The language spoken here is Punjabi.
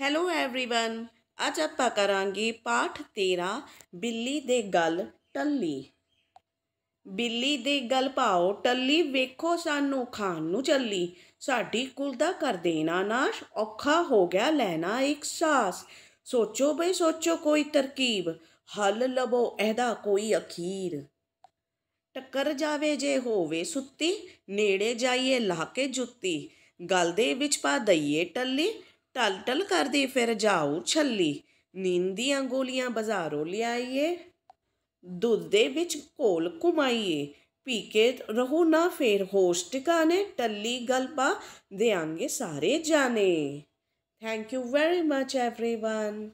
ਹੈਲੋ एवरीवन ਅੱਜ ਆਪਾਂ ਕਰਾਂਗੇ ਪਾਠ 13 ਬਿੱਲੀ ਦੇ ਗਲ ਟੱਲੀ ਬਿੱਲੀ ਦੇ ਗਲ ਪਾਓ ਟੱਲੀ ਵੇਖੋ ਸਾਨੂੰ ਖਾਣ ਨੂੰ ਚੱਲੀ ਸਾਡੀ ਕੁਲ ਦਾ ਕਰ ਦੇਣਾ ਨਾਸ਼ ਔਖਾ ਹੋ ਗਿਆ ਲੈਣਾ ਇੱਕ ਸਾਸ ਸੋਚੋ ਬਈ ਸੋਚੋ ਕੋਈ ਤਰਕੀਬ ਹੱਲ ਲਵੋ ਇਹਦਾ ਕੋਈ ਅਖੀਰ ਟੱਕਰ ਜਾਵੇ ਜੇ ਹੋਵੇ ਸੁੱਤੀ ਨੇੜੇ ਜਾਈਏ ਲਾ ਕੇ ਜੁੱਤੀ ਗਲ ਦੇ ਵਿੱਚ ਪਾ ਦਈਏ ਟੱਲੀ ਟਲ ਟਲ ਕਰਦੀ ਫਿਰ ਜਾਉ ਛੱਲੀ ਨੀਂਦੀਆਂ ਗੋਲੀਆਂ ਬਾਜ਼ਾਰੋਂ ਲਿਆਈਏ ਦੁੱਧ ਦੇ ਵਿੱਚ ਘੋਲ ਕੁਮਾਈਏ ਪੀ ਕੇ ਰਹੋ ਨਾ ਫੇਰ ਹੋਸ਼ ਟਿਕਾਣੇ ਟੱਲੀ ਗਲਪਾ ਦੇਾਂਗੇ ਸਾਰੇ ਜਾਣੇ thank you very much everyone